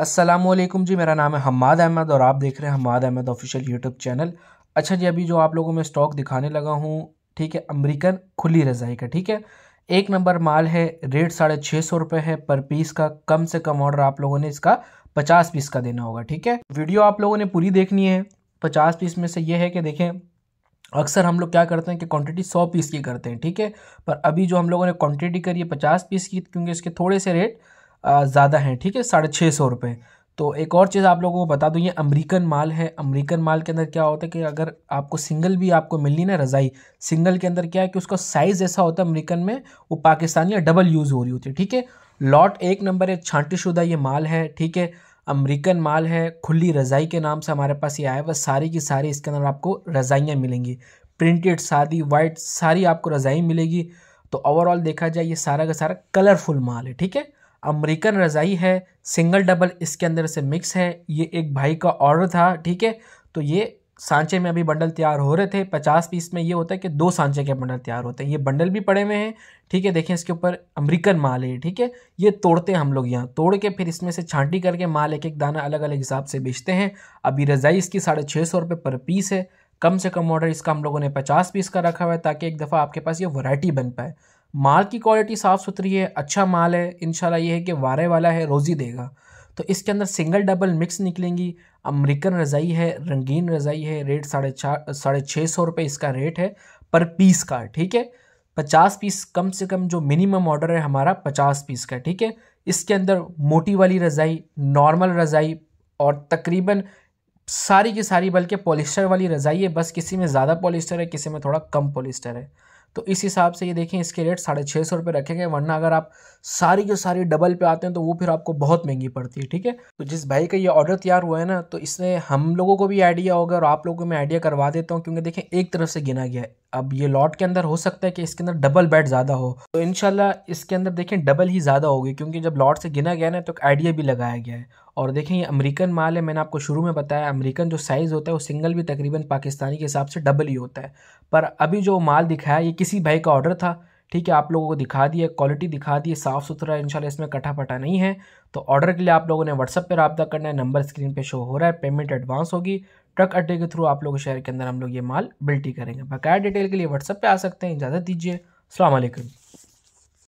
असलम जी मेरा नाम है हमाद अहमद और आप देख रहे हैं Hamad Ahmed official YouTube channel अच्छा जी अभी जो आप लोगों में स्टॉक दिखाने लगा हूँ ठीक है अमेरिकन खुली रज़ाई का ठीक है एक नंबर माल है रेट साढ़े छः सौ रुपये है पर पीस का कम से कम ऑर्डर आप लोगों ने इसका पचास पीस का देना होगा ठीक है वीडियो आप लोगों ने पूरी देखनी है पचास पीस में से ये है कि देखें अक्सर हम लोग क्या करते हैं कि क्वांटिटी सौ पीस की करते हैं ठीक है पर अभी जो हम लोगों ने क्वांटिटी करी है पचास पीस की क्योंकि इसके थोड़े से रेट ज़्यादा हैं ठीक है साढ़े छः सौ रुपये तो एक और चीज़ आप लोगों को बता दूँ ये अमेरिकन माल है अमेरिकन माल के अंदर क्या होता है कि अगर आपको सिंगल भी आपको मिलनी ना रज़ाई सिंगल के अंदर क्या है कि उसका साइज़ ऐसा होता है अमेरिकन में वो पाकिस्तानी या डबल यूज़ हो रही होती है ठीक है लॉट एक नंबर है शुदा ये माल है ठीक है अमेरिकन माल है खुली रज़ाई के नाम से हमारे पास ये आया हुआ सारी की सारी इसके अंदर आपको रज़ाइयाँ मिलेंगी प्रिंटेड सादी वाइट सारी आपको रज़ाई मिलेगी तो ओवरऑल देखा जाए ये सारा का सारा कलरफुल माल है ठीक है अमेरिकन रज़ाई है सिंगल डबल इसके अंदर से मिक्स है ये एक भाई का ऑर्डर था ठीक है तो ये सांचे में अभी बंडल तैयार हो रहे थे पचास पीस में ये होता है कि दो सांचे के बंडल तैयार होते हैं ये बंडल भी पड़े हुए हैं ठीक है देखें इसके ऊपर अमेरिकन माल है ठीक है ये तोड़ते हैं हम लोग यहाँ तोड़ के फिर इसमें से छांटी करके माल एक एक दाना अलग अलग हिसाब से बेचते हैं अभी रज़ाई इसकी साढ़े छः सौ रुपये पर पीस है कम से कम ऑर्डर इसका हम लोगों ने पचास पीस का रखा हुआ है ताकि एक दफ़ा आपके पास ये वरायटी बन पाए माल की क्वालिटी साफ़ सुथरी है अच्छा माल है इन ये है कि वारे वाला है रोज़ी देगा तो इसके अंदर सिंगल डबल मिक्स निकलेंगी अमेरिकन रज़ाई है रंगीन रज़ाई है रेट साढ़े चार साढ़े छः सौ रुपये इसका रेट है पर पीस का ठीक है पचास पीस कम से कम जो मिनिमम ऑर्डर है हमारा पचास पीस का ठीक है इसके अंदर मोटी वाली रज़ाई नॉर्मल रज़ाई और तकरीबन सारी की सारी बल्कि पॉलिस्टर वाली रज़ाई है बस किसी में ज़्यादा पॉलिस्टर है किसी में थोड़ा कम पॉलिस्टर है तो इस हिसाब से ये देखें इसके रेट साढ़े छः सौ रुपये रखे गए वरना अगर आप सारी के सारी डबल पे आते हैं तो वो फिर आपको बहुत महंगी पड़ती है ठीक है तो जिस भाई का ये ऑर्डर तैयार हुआ है ना तो इसने हम लोगों को भी आइडिया होगा और आप लोगों को मैं आइडिया करवा देता हूँ क्योंकि देखें एक तरफ से गिना गया है अब ये लॉट के अंदर हो सकता है कि इसके अंदर डबल बेड ज़्यादा हो तो इन इसके अंदर देखें डबल ही ज़्यादा होगी क्योंकि जब लॉट से गिना गया ना तो एक आइडिया भी लगाया गया है और देखें ये अमेरिकन माल है मैंने आपको शुरू में बताया अमेरिकन जो साइज़ होता है वो सिंगल भी तकरीबन पाकिस्तानी के हिसाब से डबल ही होता है पर अभी जो माल दिखाया ये किसी भाई का ऑर्डर था ठीक है आप लोगों को दिखा दिए क्वालिटी दिखा दिए साफ़ सुथरा इन इसमें कटा पटा नहीं है तो ऑर्डर के लिए आप लोगों ने व्हाट्सअप पर रबा करना है नंबर स्क्रीन पर शो हो रहा है पेमेंट एडवांस होगी ट्रक अड्डे के थ्रू आप लोग शहर के अंदर हम लोग ये माल बिल्टी करेंगे बकाया डिटेल के लिए व्हाट्सअप पे आ सकते हैं इजाज़त दीजिए अलैक्म